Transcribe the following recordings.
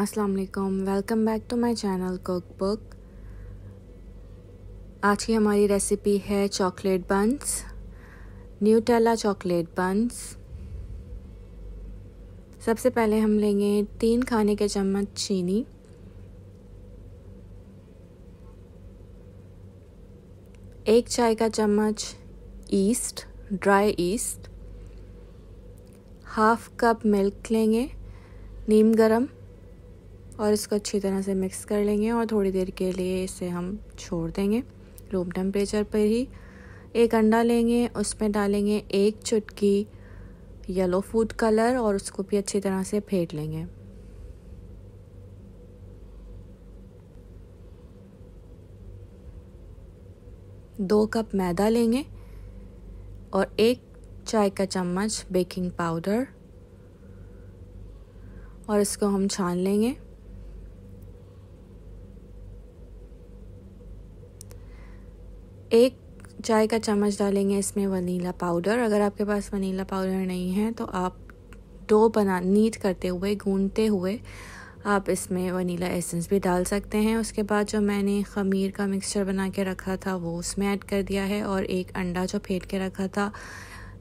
अस्सलाम welcome back to my channel cook book आज की हमारी रेसिपी है chocolate buns Nutella chocolate buns सबसे पहले हम लेंगे तीन खाने के चम्मच चीनी एक चाय का चम्मच yeast dry yeast half cup milk लेंगे नीम गरम और इसको अच्छी तरह से मिक्स कर लेंगे और थोड़ी देर के लिए इसे हम छोड़ देंगे रूम टेम्परेचर पर ही एक अंडा लेंगे उसमें डालेंगे एक चुटकी येलो फूड कलर और उसको भी अच्छी तरह से फेंट लेंगे दो कप मैदा लेंगे और एक चाय का चम्मच बेकिंग पाउडर और इसको हम छान लेंगे एक चाय का चम्मच डालेंगे इसमें वनीला पाउडर अगर आपके पास वनीला पाउडर नहीं है तो आप डो बना नीट करते हुए गूंदते हुए आप इसमें वनीला एसेंस भी डाल सकते हैं उसके बाद जो मैंने खमीर का मिक्सचर बना के रखा था वो उसमें ऐड कर दिया है और एक अंडा जो फेंट के रखा था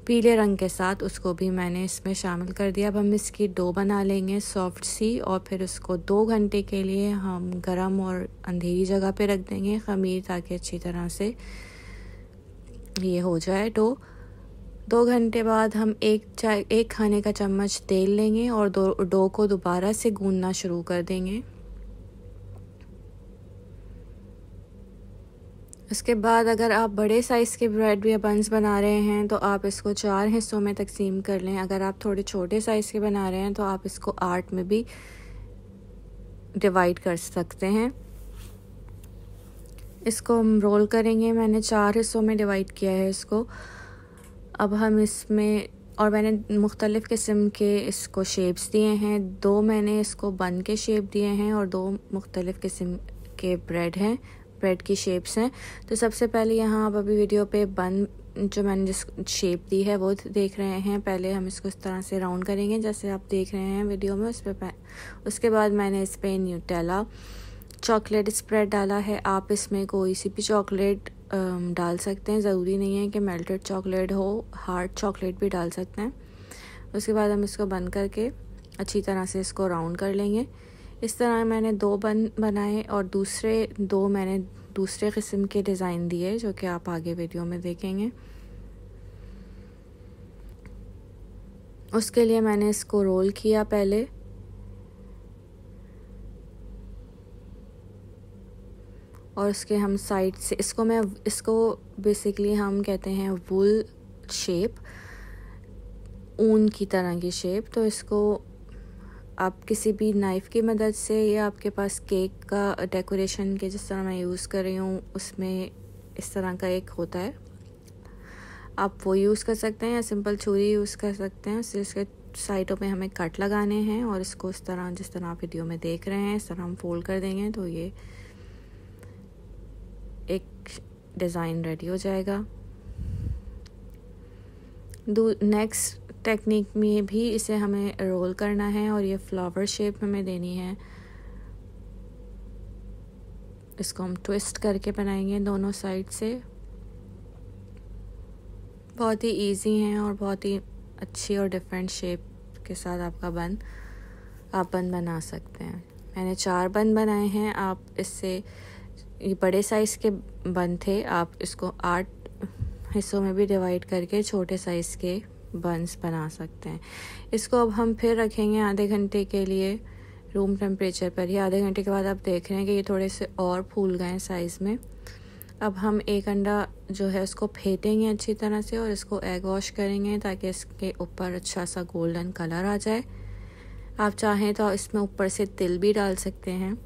पीले रंग के साथ उसको भी मैंने इसमें शामिल कर दिया अब हम इसकी डो बना लेंगे सॉफ्ट सी और फिर उसको दो घंटे के लिए हम गरम और अंधेरी जगह पे रख देंगे खमीर ताकि अच्छी तरह से ये हो जाए डो दो घंटे बाद हम एक चाय एक खाने का चम्मच तेल लेंगे और दो डो को दोबारा से गूंदना शुरू कर देंगे उसके बाद अगर आप बड़े साइज़ के ब्रेड या बंस बना रहे हैं तो आप इसको चार हिस्सों में तकसीम कर लें अगर आप थोड़े छोटे साइज़ के बना रहे हैं तो आप इसको आठ में भी डिवाइड कर सकते हैं इसको हम रोल करेंगे मैंने चार हिस्सों में डिवाइड किया है इसको अब हम इसमें और मैंने मुख्तलिफ़ किस्म के इसको शेप्स दिए हैं दो मैंने इसको बन के शेप दिए हैं और दो मुख्तलिफ़ किस्म के ब्रेड हैं ब्रेड की शेप्स हैं तो सबसे पहले यहाँ आप अभी वीडियो पे बन जो मैंने जिस शेप दी है वो देख रहे हैं पहले हम इसको इस तरह से राउंड करेंगे जैसे आप देख रहे हैं वीडियो में उस पर उसके बाद मैंने इस पर न्यूटेला चॉकलेट स्प्रेड डाला है आप इसमें कोई सी भी चॉकलेट डाल सकते हैं ज़रूरी नहीं है कि मेल्टेड चॉकलेट हो हार्ड चॉकलेट भी डाल सकते हैं उसके बाद हम इसको बंद करके अच्छी तरह से इसको राउंड कर लेंगे इस तरह मैंने दो बन बनाए और दूसरे दो मैंने दूसरे किस्म के डिज़ाइन दिए जो कि आप आगे वीडियो में देखेंगे उसके लिए मैंने इसको रोल किया पहले और उसके हम साइड से इसको मैं इसको बेसिकली हम कहते हैं वुल शेप ऊन की तरह की शेप तो इसको आप किसी भी नाइफ़ की मदद से या आपके पास केक का डेकोरेशन के जिस तरह मैं यूज़ कर रही हूँ उसमें इस तरह का एक होता है आप वो यूज़ कर सकते हैं या सिंपल छुरी यूज़ कर सकते हैं उससे उसके साइडों पे हमें कट लगाने हैं और इसको इस तरह जिस तरह आप वीडियो में देख रहे हैं इस तरह हम फोल्ड कर देंगे तो ये एक डिज़ाइन रेडी हो जाएगा नेक्स्ट टेक्निक में भी इसे हमें रोल करना है और ये फ्लावर शेप हमें देनी है इसको हम ट्विस्ट करके बनाएंगे दोनों साइड से बहुत ही इजी हैं और बहुत ही अच्छी और डिफरेंट शेप के साथ आपका बन आप बन बना सकते हैं मैंने चार बन बनाए हैं आप इससे ये बड़े साइज़ के बन थे आप इसको आठ हिस्सों में भी डिवाइड करके छोटे साइज़ के बंस बना सकते हैं इसको अब हम फिर रखेंगे आधे घंटे के लिए रूम टेम्परेचर पर ही आधे घंटे के बाद आप देख रहे हैं कि ये थोड़े से और फूल गए हैं साइज़ में अब हम एक अंडा जो है उसको फेंटेंगे अच्छी तरह से और इसको एग वॉश करेंगे ताकि इसके ऊपर अच्छा सा गोल्डन कलर आ जाए आप चाहें तो इसमें ऊपर से तिल भी डाल सकते हैं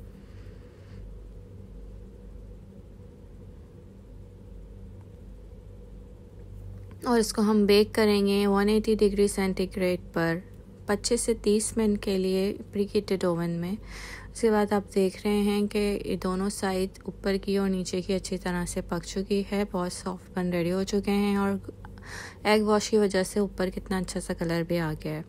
और इसको हम बेक करेंगे 180 डिग्री सेंटीग्रेड पर 25 से 30 मिनट के लिए प्रीकीटेड ओवन में उसके बाद आप देख रहे हैं कि ये दोनों साइड ऊपर की और नीचे की अच्छी तरह से पक चुकी है बहुत सॉफ्ट बन रेडी हो चुके हैं और एग वॉश की वजह से ऊपर कितना अच्छा सा कलर भी आ गया है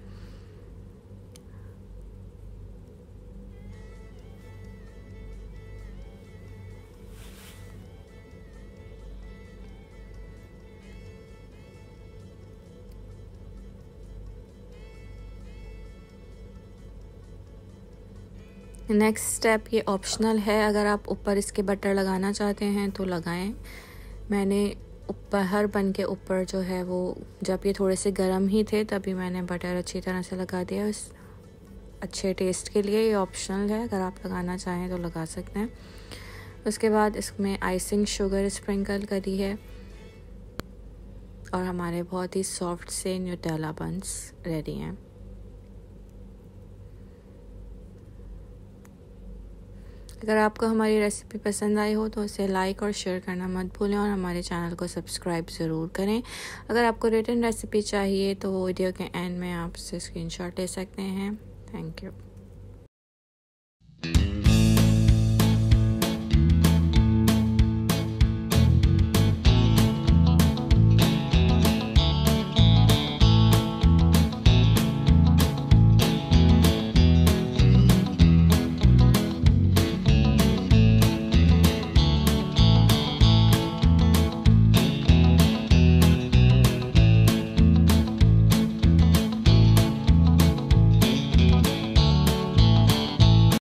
नेक्स्ट स्टेप ये ऑप्शनल है अगर आप ऊपर इसके बटर लगाना चाहते हैं तो लगाएं मैंने ऊपर हर बन के ऊपर जो है वो जब ये थोड़े से गर्म ही थे तभी मैंने बटर अच्छी तरह से लगा दिया इस अच्छे टेस्ट के लिए ये ऑप्शनल है अगर आप लगाना चाहें तो लगा सकते हैं उसके बाद इसमें आइसिंग शुगर स्प्रिंकल करी है और हमारे बहुत ही सॉफ्ट से न्यूटेला बंस रेडी हैं अगर आपको हमारी रेसिपी पसंद आई हो तो उसे लाइक और शेयर करना मत भूलें और हमारे चैनल को सब्सक्राइब ज़रूर करें अगर आपको रिटर्न रेसिपी चाहिए तो वीडियो के एंड में आप उससे स्क्रीन ले सकते हैं थैंक यू